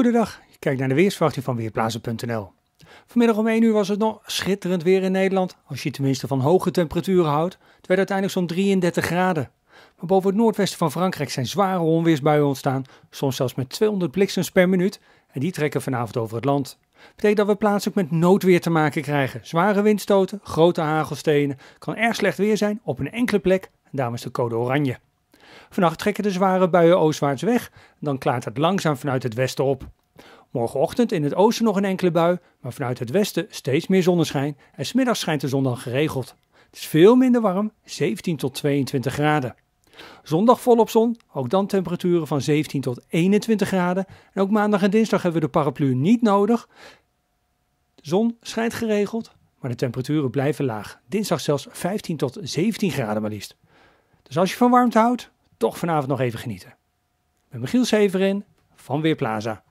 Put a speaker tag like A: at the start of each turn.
A: Goedendag, je kijkt naar de weersverwachting van Weerplaatsen.nl. Vanmiddag om 1 uur was het nog schitterend weer in Nederland, als je tenminste van hoge temperaturen houdt. Het werd uiteindelijk zo'n 33 graden. Maar boven het noordwesten van Frankrijk zijn zware onweersbuien ontstaan, soms zelfs met 200 bliksems per minuut. En die trekken vanavond over het land. Betekent dat we plaatselijk met noodweer te maken krijgen. Zware windstoten, grote hagelstenen, kan erg slecht weer zijn op een enkele plek. En daarom is de code oranje. Vannacht trekken de zware buien oostwaarts weg, dan klaart het langzaam vanuit het westen op. Morgenochtend in het oosten nog een enkele bui, maar vanuit het westen steeds meer zonneschijn en smiddags schijnt de zon dan geregeld. Het is veel minder warm, 17 tot 22 graden. Zondag volop zon, ook dan temperaturen van 17 tot 21 graden. En ook maandag en dinsdag hebben we de paraplu niet nodig. De zon schijnt geregeld, maar de temperaturen blijven laag. Dinsdag zelfs 15 tot 17 graden maar liefst. Dus als je van warmte houdt, toch vanavond nog even genieten. Ik ben Michiel Severin van Weerplaza.